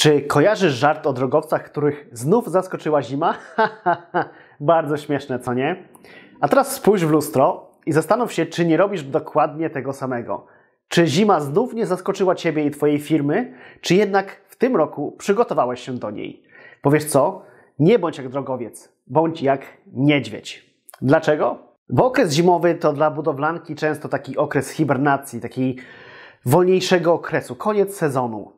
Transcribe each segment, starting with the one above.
Czy kojarzysz żart o drogowcach, których znów zaskoczyła zima? Bardzo śmieszne, co nie? A teraz spójrz w lustro i zastanów się, czy nie robisz dokładnie tego samego. Czy zima znów nie zaskoczyła Ciebie i Twojej firmy, czy jednak w tym roku przygotowałeś się do niej? Powiesz co? Nie bądź jak drogowiec, bądź jak niedźwiedź. Dlaczego? Bo okres zimowy to dla budowlanki często taki okres hibernacji, taki wolniejszego okresu, koniec sezonu.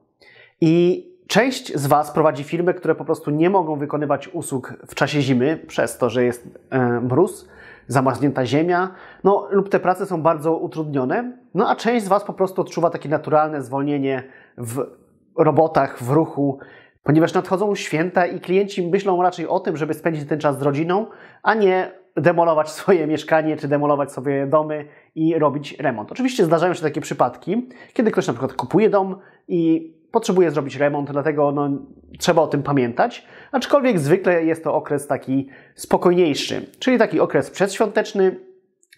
I Część z Was prowadzi firmy, które po prostu nie mogą wykonywać usług w czasie zimy, przez to, że jest e, mróz, zamarznięta ziemia, no lub te prace są bardzo utrudnione. No a część z Was po prostu odczuwa takie naturalne zwolnienie w robotach, w ruchu, ponieważ nadchodzą święta i klienci myślą raczej o tym, żeby spędzić ten czas z rodziną, a nie demolować swoje mieszkanie, czy demolować sobie domy i robić remont. Oczywiście zdarzają się takie przypadki, kiedy ktoś na przykład kupuje dom i potrzebuje zrobić remont, dlatego no, trzeba o tym pamiętać. Aczkolwiek zwykle jest to okres taki spokojniejszy, czyli taki okres przedświąteczny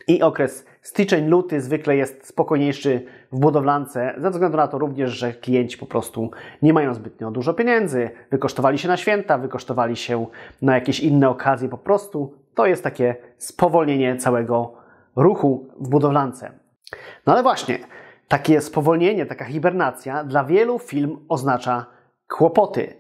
i okres styczeń, luty zwykle jest spokojniejszy w budowlance, ze względu na to również, że klienci po prostu nie mają zbytnio dużo pieniędzy, wykosztowali się na święta, wykosztowali się na jakieś inne okazje po prostu. To jest takie spowolnienie całego ruchu w budowlance. No ale właśnie, takie spowolnienie, taka hibernacja dla wielu firm oznacza kłopoty.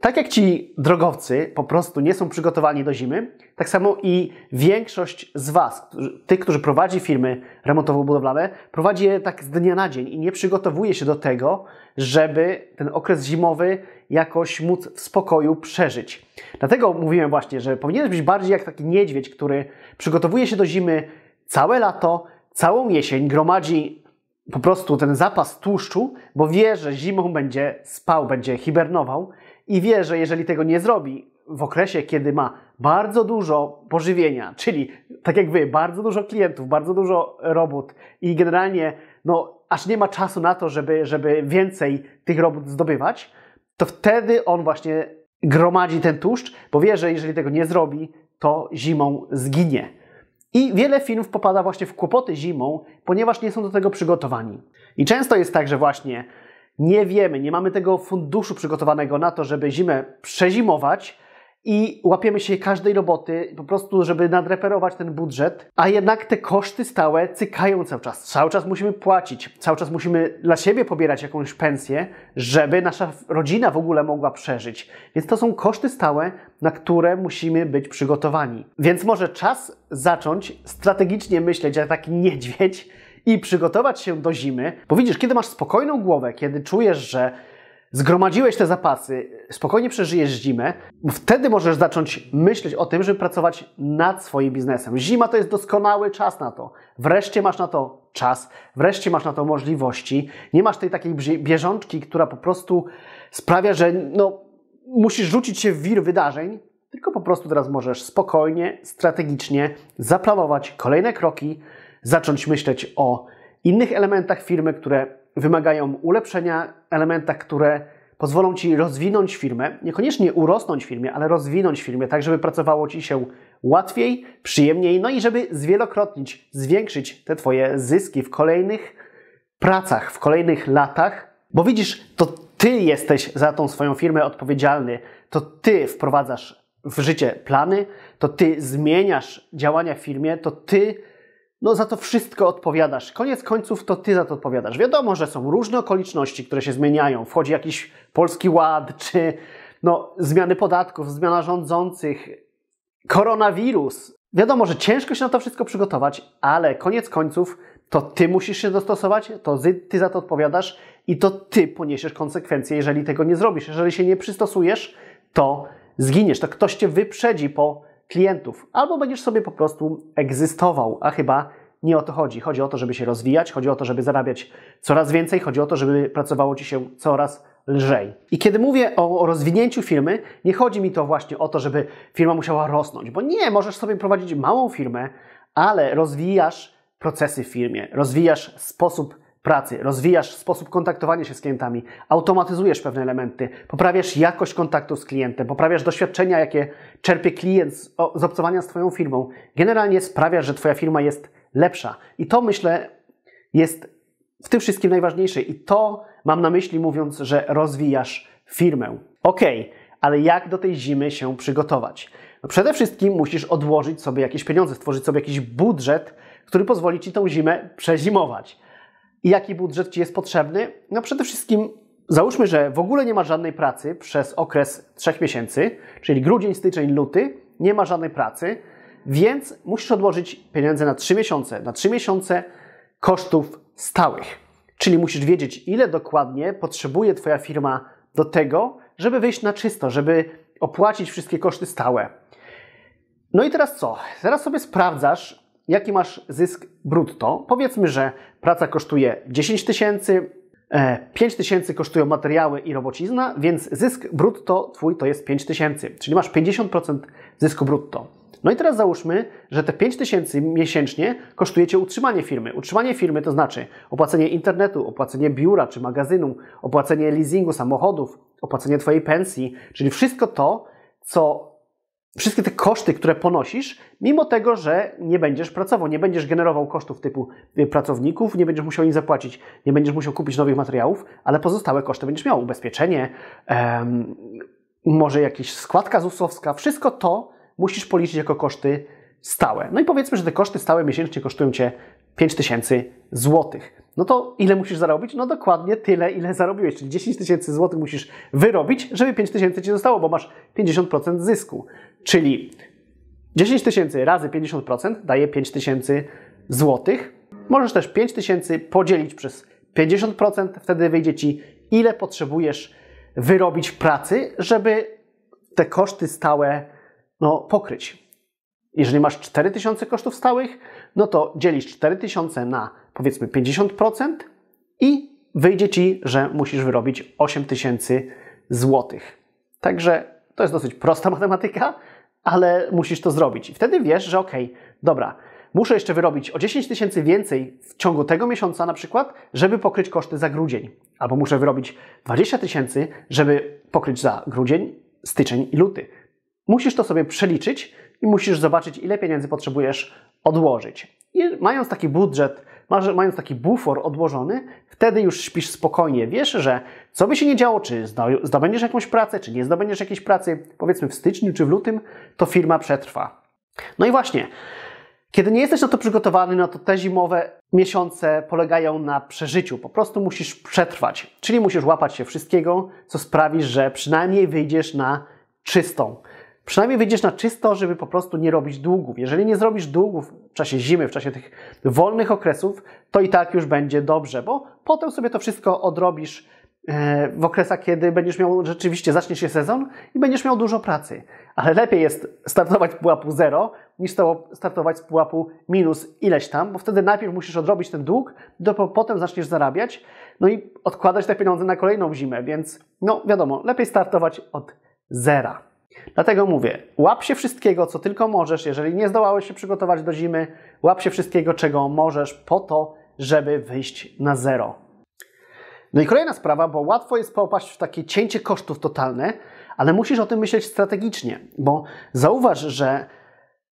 Tak jak ci drogowcy po prostu nie są przygotowani do zimy, tak samo i większość z Was, tych, którzy prowadzi firmy remontowo-budowlane, prowadzi je tak z dnia na dzień i nie przygotowuje się do tego, żeby ten okres zimowy jakoś móc w spokoju przeżyć. Dlatego mówiłem właśnie, że powinien być bardziej jak taki niedźwiedź, który przygotowuje się do zimy całe lato, całą jesień, gromadzi po prostu ten zapas tłuszczu, bo wie, że zimą będzie spał, będzie hibernował i wie, że jeżeli tego nie zrobi w okresie, kiedy ma bardzo dużo pożywienia, czyli tak jak wy, bardzo dużo klientów, bardzo dużo robót i generalnie no, aż nie ma czasu na to, żeby, żeby więcej tych robót zdobywać, to wtedy on właśnie gromadzi ten tłuszcz, bo wie, że jeżeli tego nie zrobi, to zimą zginie. I wiele filmów popada właśnie w kłopoty zimą, ponieważ nie są do tego przygotowani. I często jest tak, że właśnie nie wiemy, nie mamy tego funduszu przygotowanego na to, żeby zimę przezimować, i łapiemy się każdej roboty, po prostu, żeby nadreperować ten budżet, a jednak te koszty stałe cykają cały czas. Cały czas musimy płacić, cały czas musimy dla siebie pobierać jakąś pensję, żeby nasza rodzina w ogóle mogła przeżyć. Więc to są koszty stałe, na które musimy być przygotowani. Więc może czas zacząć strategicznie myśleć jak taki niedźwiedź i przygotować się do zimy, bo widzisz, kiedy masz spokojną głowę, kiedy czujesz, że zgromadziłeś te zapasy, spokojnie przeżyjesz zimę, wtedy możesz zacząć myśleć o tym, żeby pracować nad swoim biznesem. Zima to jest doskonały czas na to. Wreszcie masz na to czas, wreszcie masz na to możliwości. Nie masz tej takiej bieżączki, która po prostu sprawia, że no, musisz rzucić się w wir wydarzeń, tylko po prostu teraz możesz spokojnie, strategicznie zaplanować kolejne kroki, zacząć myśleć o innych elementach firmy, które wymagają ulepszenia, elementach, które pozwolą Ci rozwinąć firmę, niekoniecznie urosnąć firmie, ale rozwinąć firmę, tak żeby pracowało Ci się łatwiej, przyjemniej, no i żeby zwielokrotnić, zwiększyć te Twoje zyski w kolejnych pracach, w kolejnych latach, bo widzisz, to Ty jesteś za tą swoją firmę odpowiedzialny, to Ty wprowadzasz w życie plany, to Ty zmieniasz działania w firmie, to Ty no za to wszystko odpowiadasz. Koniec końców to ty za to odpowiadasz. Wiadomo, że są różne okoliczności, które się zmieniają. Wchodzi jakiś polski ład, czy no, zmiany podatków, zmiana rządzących, koronawirus. Wiadomo, że ciężko się na to wszystko przygotować, ale koniec końców to ty musisz się dostosować, to ty za to odpowiadasz i to ty poniesiesz konsekwencje, jeżeli tego nie zrobisz. Jeżeli się nie przystosujesz, to zginiesz, to ktoś cię wyprzedzi po klientów, albo będziesz sobie po prostu egzystował, a chyba nie o to chodzi. Chodzi o to, żeby się rozwijać, chodzi o to, żeby zarabiać coraz więcej, chodzi o to, żeby pracowało ci się coraz lżej. I kiedy mówię o, rozwinięciu firmy, nie chodzi mi to właśnie o to, żeby firma musiała rosnąć, bo nie, możesz sobie prowadzić małą firmę, ale rozwijasz procesy w firmie, rozwijasz sposób pracy, rozwijasz sposób kontaktowania się z klientami, automatyzujesz pewne elementy, poprawiasz jakość kontaktu z klientem, poprawiasz doświadczenia, jakie czerpie klient z, z obcowania z Twoją firmą. Generalnie sprawiasz, że Twoja firma jest lepsza. I to myślę jest w tym wszystkim najważniejsze. I to mam na myśli mówiąc, że rozwijasz firmę. Ok, ale jak do tej zimy się przygotować? No przede wszystkim musisz odłożyć sobie jakieś pieniądze, stworzyć sobie jakiś budżet, który pozwoli ci tą zimę przezimować. I jaki budżet ci jest potrzebny? No przede wszystkim załóżmy, że w ogóle nie ma żadnej pracy przez okres trzech miesięcy, czyli grudzień, styczeń, luty, nie ma żadnej pracy więc musisz odłożyć pieniądze na 3 miesiące. Na 3 miesiące kosztów stałych. Czyli musisz wiedzieć, ile dokładnie potrzebuje Twoja firma do tego, żeby wyjść na czysto, żeby opłacić wszystkie koszty stałe. No i teraz co? Zaraz sobie sprawdzasz, jaki masz zysk brutto. Powiedzmy, że praca kosztuje 10 tysięcy, 5 e, tysięcy kosztują materiały i robocizna, więc zysk brutto twój to jest 5 tysięcy, czyli masz 50% zysku brutto. No i teraz załóżmy, że te 5 tysięcy miesięcznie kosztujecie utrzymanie firmy. Utrzymanie firmy to znaczy opłacenie internetu, opłacenie biura czy magazynu, opłacenie leasingu samochodów, opłacenie Twojej pensji, czyli wszystko to, co wszystkie te koszty, które ponosisz, mimo tego, że nie będziesz pracował, nie będziesz generował kosztów typu y, pracowników, nie będziesz musiał im zapłacić, nie będziesz musiał kupić nowych materiałów, ale pozostałe koszty będziesz miał, ubezpieczenie, em, może jakaś składka ZUS-owska, wszystko to musisz policzyć jako koszty stałe. No i powiedzmy, że te koszty stałe miesięcznie kosztują Cię 5000 złotych. No to ile musisz zarobić? No dokładnie tyle, ile zarobiłeś, czyli 10 tysięcy złotych musisz wyrobić, żeby 5000 Ci zostało, bo masz 50% zysku. Czyli 10 tysięcy razy 50% daje 5000 złotych. Możesz też 5000 podzielić przez 50%, wtedy wyjdzie Ci ile potrzebujesz wyrobić pracy, żeby te koszty stałe no, pokryć. Jeżeli masz 4000 kosztów stałych, no to dzielisz 4000 na powiedzmy 50% i wyjdzie ci, że musisz wyrobić 8000 złotych. Także to jest dosyć prosta matematyka, ale musisz to zrobić. I wtedy wiesz, że ok, dobra, muszę jeszcze wyrobić o 10 tysięcy więcej w ciągu tego miesiąca na przykład, żeby pokryć koszty za grudzień. Albo muszę wyrobić 20 tysięcy, żeby pokryć za grudzień, styczeń i luty. Musisz to sobie przeliczyć i musisz zobaczyć, ile pieniędzy potrzebujesz odłożyć. I mając taki budżet, mając taki bufor odłożony, wtedy już śpisz spokojnie. Wiesz, że co by się nie działo, czy zdobędziesz jakąś pracę, czy nie zdobędziesz jakiejś pracy, powiedzmy w styczniu czy w lutym, to firma przetrwa. No i właśnie, kiedy nie jesteś na to przygotowany, no to te zimowe miesiące polegają na przeżyciu. Po prostu musisz przetrwać, czyli musisz łapać się wszystkiego, co sprawi, że przynajmniej wyjdziesz na czystą przynajmniej wyjdziesz na czysto, żeby po prostu nie robić długów. Jeżeli nie zrobisz długów w czasie zimy, w czasie tych wolnych okresów, to i tak już będzie dobrze, bo potem sobie to wszystko odrobisz e, w okresach, kiedy będziesz miał rzeczywiście, zacznie się sezon i będziesz miał dużo pracy. Ale lepiej jest startować z pułapu zero, niż startować z pułapu minus ileś tam, bo wtedy najpierw musisz odrobić ten dług, dopiero potem zaczniesz zarabiać, no i odkładać te pieniądze na kolejną zimę, więc no wiadomo, lepiej startować od zera. Dlatego mówię, łap się wszystkiego, co tylko możesz. Jeżeli nie zdołałeś się przygotować do zimy, łap się wszystkiego, czego możesz, po to, żeby wyjść na zero. No i kolejna sprawa, bo łatwo jest popaść w takie cięcie kosztów totalne, ale musisz o tym myśleć strategicznie, bo zauważ, że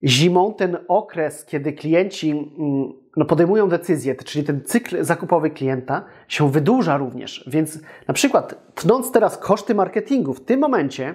zimą ten okres, kiedy klienci mm, no, podejmują decyzję, czyli ten cykl zakupowy klienta się wydłuża również. Więc na przykład tnąc teraz koszty marketingu, w tym momencie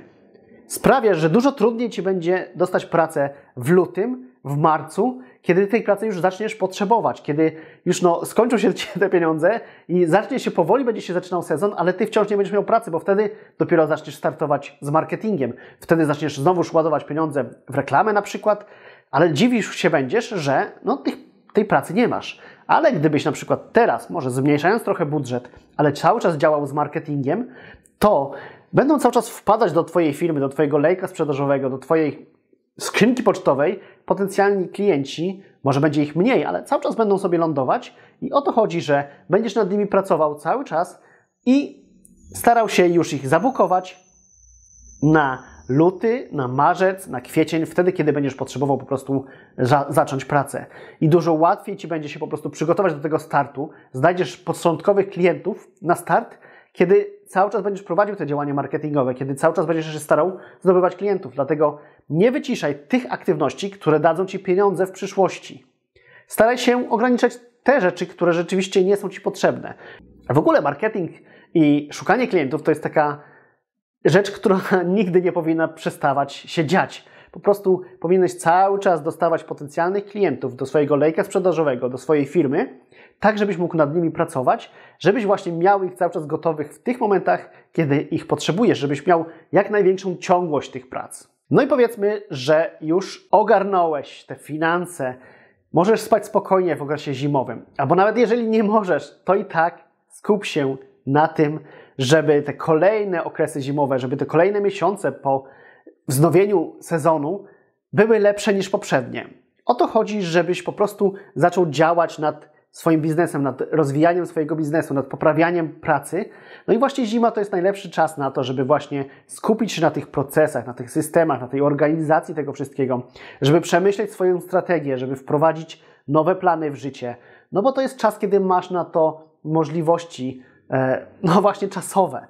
sprawia, że dużo trudniej ci będzie dostać pracę w lutym, w marcu, kiedy tej pracy już zaczniesz potrzebować, kiedy już no, skończą się te pieniądze i zacznie się powoli, będzie się zaczynał sezon, ale ty wciąż nie będziesz miał pracy, bo wtedy dopiero zaczniesz startować z marketingiem. Wtedy zaczniesz znowu ładować pieniądze w reklamę na przykład, ale dziwisz się będziesz, że no, tych, tej pracy nie masz. Ale gdybyś na przykład teraz, może zmniejszając trochę budżet, ale cały czas działał z marketingiem, to będą cały czas wpadać do Twojej firmy, do Twojego lejka sprzedażowego, do Twojej skrzynki pocztowej potencjalni klienci, może będzie ich mniej, ale cały czas będą sobie lądować i o to chodzi, że będziesz nad nimi pracował cały czas i starał się już ich zabukować na luty, na marzec, na kwiecień, wtedy, kiedy będziesz potrzebował po prostu za zacząć pracę. I dużo łatwiej Ci będzie się po prostu przygotować do tego startu. Znajdziesz podsądkowych klientów na start, kiedy cały czas będziesz prowadził te działania marketingowe, kiedy cały czas będziesz się starał zdobywać klientów. Dlatego nie wyciszaj tych aktywności, które dadzą ci pieniądze w przyszłości. Staraj się ograniczać te rzeczy, które rzeczywiście nie są ci potrzebne. W ogóle marketing i szukanie klientów to jest taka rzecz, która nigdy nie powinna przestawać się dziać. Po prostu powinieneś cały czas dostawać potencjalnych klientów do swojego lejka sprzedażowego, do swojej firmy, tak żebyś mógł nad nimi pracować, żebyś właśnie miał ich cały czas gotowych w tych momentach, kiedy ich potrzebujesz, żebyś miał jak największą ciągłość tych prac. No i powiedzmy, że już ogarnąłeś te finanse, możesz spać spokojnie w okresie zimowym, albo nawet jeżeli nie możesz, to i tak skup się na tym, żeby te kolejne okresy zimowe, żeby te kolejne miesiące po wznowieniu sezonu były lepsze niż poprzednie. O to chodzi, żebyś po prostu zaczął działać nad swoim biznesem, nad rozwijaniem swojego biznesu, nad poprawianiem pracy. No i właśnie zima to jest najlepszy czas na to, żeby właśnie skupić się na tych procesach, na tych systemach, na tej organizacji tego wszystkiego, żeby przemyśleć swoją strategię, żeby wprowadzić nowe plany w życie. No bo to jest czas, kiedy masz na to możliwości, e, no właśnie czasowe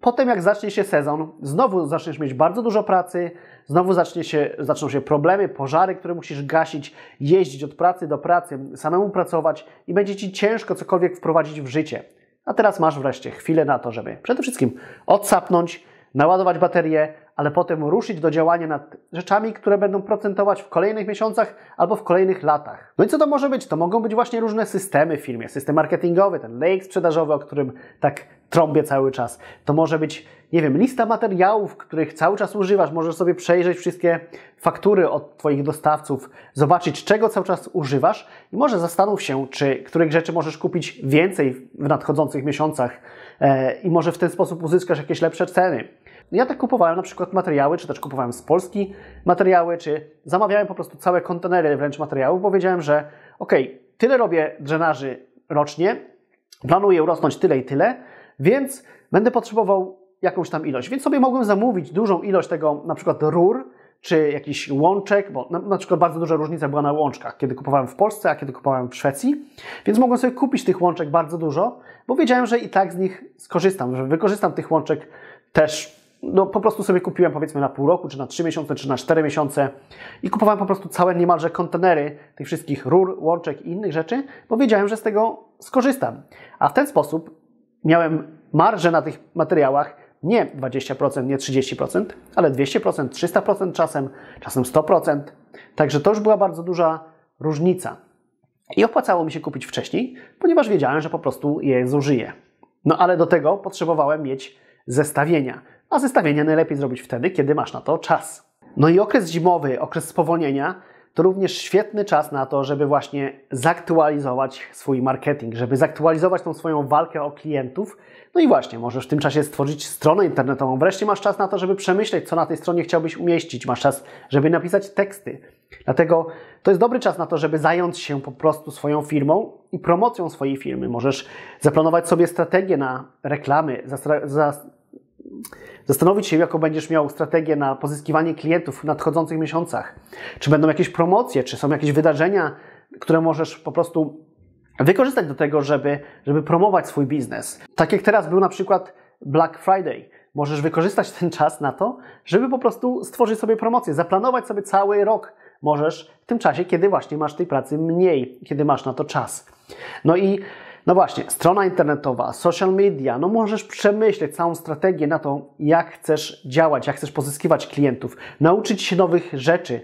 potem jak zacznie się sezon, znowu zaczniesz mieć bardzo dużo pracy, znowu zacznie się, zaczną się problemy, pożary, które musisz gasić, jeździć od pracy do pracy, samemu pracować i będzie Ci ciężko cokolwiek wprowadzić w życie. A teraz masz wreszcie chwilę na to, żeby przede wszystkim odsapnąć, naładować baterię, ale potem ruszyć do działania nad rzeczami, które będą procentować w kolejnych miesiącach albo w kolejnych latach. No i co to może być? To mogą być właśnie różne systemy w firmie. System marketingowy, ten lejek sprzedażowy, o którym tak trąbię cały czas. To może być, nie wiem, lista materiałów, których cały czas używasz. Możesz sobie przejrzeć wszystkie faktury od Twoich dostawców, zobaczyć, czego cały czas używasz i może zastanów się, czy których rzeczy możesz kupić więcej w nadchodzących miesiącach e, i może w ten sposób uzyskasz jakieś lepsze ceny. Ja tak kupowałem na przykład materiały, czy też kupowałem z Polski materiały, czy zamawiałem po prostu całe kontenery wręcz materiałów, bo wiedziałem, że ok, tyle robię drenaży rocznie, planuję urosnąć tyle i tyle, więc będę potrzebował jakąś tam ilość. Więc sobie mogłem zamówić dużą ilość tego na przykład rur, czy jakiś łączek, bo na, na, przykład bardzo duża różnica była na łączkach, kiedy kupowałem w Polsce, a kiedy kupowałem w Szwecji, więc mogłem sobie kupić tych łączek bardzo dużo, bo wiedziałem, że i tak z nich skorzystam, że wykorzystam tych łączek też. No, po prostu sobie kupiłem powiedzmy na pół roku, czy na trzy miesiące, czy na cztery miesiące i kupowałem po prostu całe niemalże kontenery tych wszystkich rur, łączek i innych rzeczy, bo wiedziałem, że z tego skorzystam. A w ten sposób miałem marżę na tych materiałach nie 20%, nie 30%, ale 200%, 300% czasem, czasem 100%. Także to już była bardzo duża różnica. I opłacało mi się kupić wcześniej, ponieważ wiedziałem, że po prostu je zużyję. No ale do tego potrzebowałem mieć zestawienia. A zestawienia najlepiej zrobić wtedy, kiedy masz na to czas. No i okres zimowy, okres spowolnienia to również świetny czas na to, żeby właśnie zaktualizować swój marketing, żeby zaktualizować tą swoją walkę o klientów. No i właśnie, możesz w tym czasie stworzyć stronę internetową. Wreszcie masz czas na to, żeby przemyśleć, co na tej stronie chciałbyś umieścić. Masz czas, żeby napisać teksty. Dlatego to jest dobry czas na to, żeby zająć się po prostu swoją firmą i promocją swojej firmy. Możesz zaplanować sobie strategię na reklamy, Zastanowić się, jaką będziesz miał strategię na pozyskiwanie klientów w nadchodzących miesiącach. Czy będą jakieś promocje, czy są jakieś wydarzenia, które możesz po prostu wykorzystać do tego, żeby, żeby promować swój biznes. Tak jak teraz był na przykład Black Friday. Możesz wykorzystać ten czas na to, żeby po prostu stworzyć sobie promocję, zaplanować sobie cały rok. Możesz w tym czasie, kiedy właśnie masz tej pracy mniej, kiedy masz na to czas. No i no właśnie, strona internetowa, social media, no możesz przemyśleć całą strategię na to, jak chcesz działać, jak chcesz pozyskiwać klientów, nauczyć się nowych rzeczy.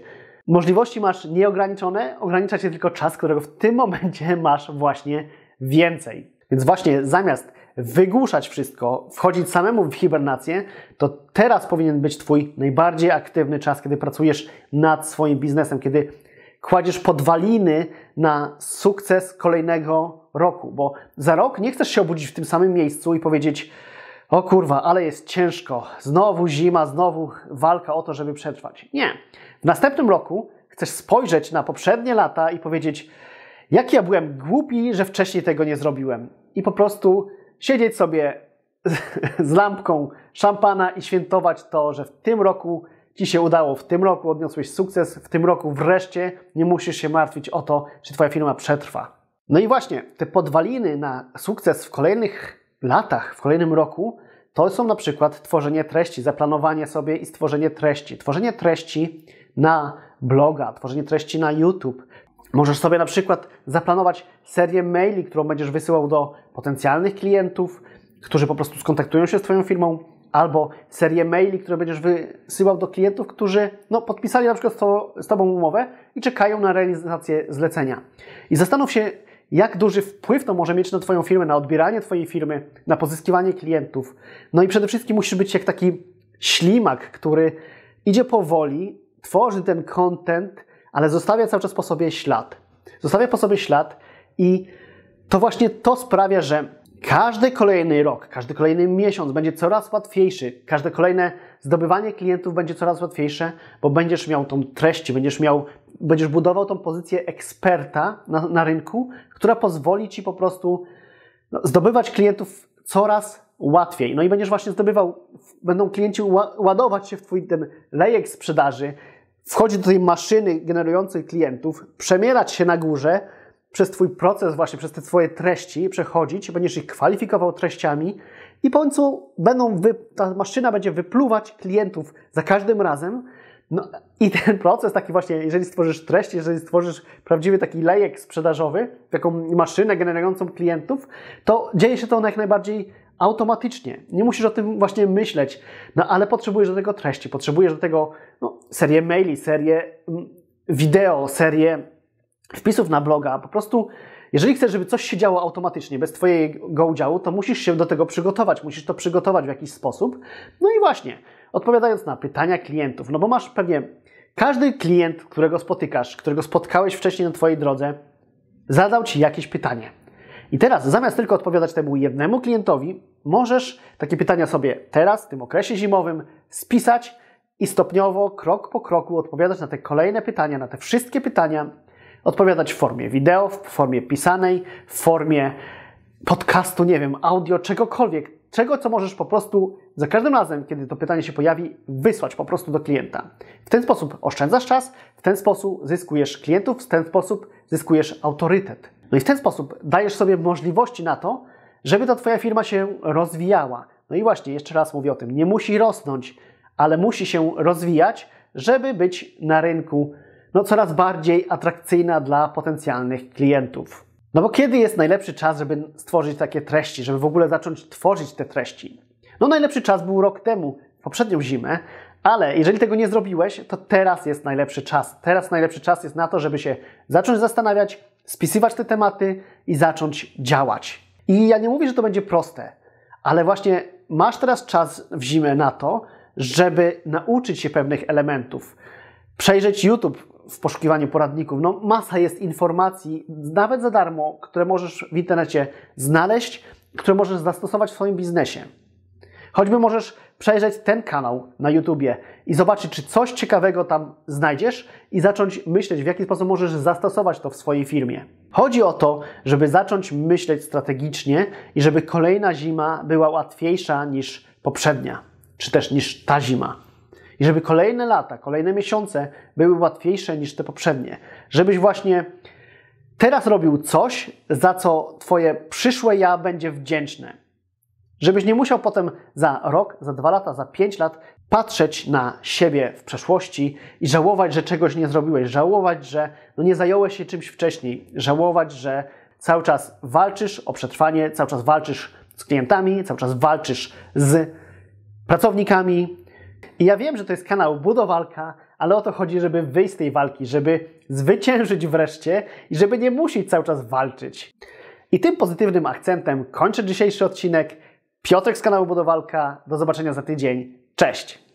Możliwości masz nieograniczone, ogranicza się tylko czas, którego w tym momencie masz właśnie więcej. Więc właśnie zamiast wygłuszać wszystko, wchodzić samemu w hibernację, to teraz powinien być Twój najbardziej aktywny czas, kiedy pracujesz nad swoim biznesem, kiedy kładziesz podwaliny na sukces kolejnego roku, bo za rok nie chcesz się obudzić w tym samym miejscu i powiedzieć: O kurwa, ale jest ciężko, znowu zima, znowu walka o to, żeby przetrwać. Nie. W następnym roku chcesz spojrzeć na poprzednie lata i powiedzieć: Jak ja byłem głupi, że wcześniej tego nie zrobiłem. I po prostu siedzieć sobie z lampką szampana i świętować to, że w tym roku ci się udało, w tym roku odniosłeś sukces, w tym roku wreszcie nie musisz się martwić o to, czy twoja firma przetrwa. No i właśnie te podwaliny na sukces w kolejnych latach, w kolejnym roku, to są na przykład tworzenie treści, zaplanowanie sobie i stworzenie treści. Tworzenie treści na bloga, tworzenie treści na YouTube. Możesz sobie na przykład zaplanować serię maili, którą będziesz wysyłał do potencjalnych klientów, którzy po prostu skontaktują się z Twoją firmą, albo serię maili, które będziesz wysyłał do klientów, którzy no, podpisali na przykład z Tobą umowę i czekają na realizację zlecenia. I zastanów się, jak duży wpływ to może mieć na Twoją firmę, na odbieranie Twojej firmy, na pozyskiwanie klientów. No i przede wszystkim musisz być jak taki ślimak, który idzie powoli, tworzy ten content, ale zostawia cały czas po sobie ślad. Zostawia po sobie ślad i to właśnie to sprawia, że każdy kolejny rok, każdy kolejny miesiąc będzie coraz łatwiejszy, każde kolejne zdobywanie klientów będzie coraz łatwiejsze, bo będziesz miał tą treść, będziesz miał będziesz budował tą pozycję eksperta na, na rynku, która pozwoli ci po prostu no, zdobywać klientów coraz łatwiej. No i będziesz właśnie zdobywał, będą klienci ładować się w twój ten lejek sprzedaży, wchodzić do tej maszyny generującej klientów, przemierać się na górze, przez Twój proces, właśnie przez te Twoje treści przechodzić, będziesz ich kwalifikował treściami i po końcu będą wy, ta maszyna będzie wypluwać klientów za każdym razem, no i ten proces taki właśnie, jeżeli stworzysz treść, jeżeli stworzysz prawdziwy taki lejek sprzedażowy, taką maszynę generującą klientów, to dzieje się to jak najbardziej automatycznie. Nie musisz o tym właśnie myśleć, no ale potrzebujesz do tego treści, potrzebujesz do tego no, serię maili, serię mm, wideo, serię wpisów na bloga. Po prostu, jeżeli chcesz, żeby coś się działo automatycznie, bez Twojego udziału, to musisz się do tego przygotować, musisz to przygotować w jakiś sposób. No i właśnie, odpowiadając na pytania klientów, no bo masz pewnie każdy klient, którego spotykasz, którego spotkałeś wcześniej na Twojej drodze, zadał Ci jakieś pytanie. I teraz, zamiast tylko odpowiadać temu jednemu klientowi, możesz takie pytania sobie teraz, w tym okresie zimowym, spisać i stopniowo, krok po kroku odpowiadać na te kolejne pytania, na te wszystkie pytania, odpowiadać w formie wideo, w formie pisanej, w formie podcastu, nie wiem, audio, czegokolwiek czego, co możesz po prostu za każdym razem, kiedy to pytanie się pojawi, wysłać po prostu do klienta. W ten sposób oszczędzasz czas, w ten sposób zyskujesz klientów, w ten sposób zyskujesz autorytet. No i w ten sposób dajesz sobie możliwości na to, żeby ta Twoja firma się rozwijała. No i właśnie, jeszcze raz mówię o tym, nie musi rosnąć, ale musi się rozwijać, żeby być na rynku no, coraz bardziej atrakcyjna dla potencjalnych klientów. No bo kiedy jest najlepszy czas, żeby stworzyć takie treści, żeby w ogóle zacząć tworzyć te treści? No najlepszy czas był rok temu, poprzednią zimę, ale jeżeli tego nie zrobiłeś, to teraz jest najlepszy czas. Teraz najlepszy czas jest na to, żeby się zacząć zastanawiać, spisywać te tematy i zacząć działać. I ja nie mówię, że to będzie proste, ale właśnie masz teraz czas w zimę na to, żeby nauczyć się pewnych elementów. Przejrzeć YouTube, w poszukiwaniu poradników. No, masa jest informacji, nawet za darmo, które możesz w internecie znaleźć, które możesz zastosować w swoim biznesie. Choćby możesz przejrzeć ten kanał na YouTubie i zobaczyć, czy coś ciekawego tam znajdziesz i zacząć myśleć, w jaki sposób możesz zastosować to w swojej firmie. Chodzi o to, żeby zacząć myśleć strategicznie i żeby kolejna zima była łatwiejsza niż poprzednia, czy też niż ta zima i żeby kolejne lata, kolejne miesiące były łatwiejsze niż te poprzednie. Żebyś właśnie teraz robił coś, za co Twoje przyszłe ja będzie wdzięczne. Żebyś nie musiał potem za rok, za dwa lata, za pięć lat patrzeć na siebie w przeszłości i żałować, że czegoś nie zrobiłeś, żałować, że no nie zająłeś się czymś wcześniej, żałować, że cały czas walczysz o przetrwanie, cały czas walczysz z klientami, cały czas walczysz z pracownikami, i ja wiem, że to jest kanał Budowalka, ale o to chodzi, żeby wyjść z tej walki, żeby zwyciężyć wreszcie i żeby nie musieć cały czas walczyć. I tym pozytywnym akcentem kończę dzisiejszy odcinek. Piotrek z kanału Budowalka. Do zobaczenia za tydzień. Cześć!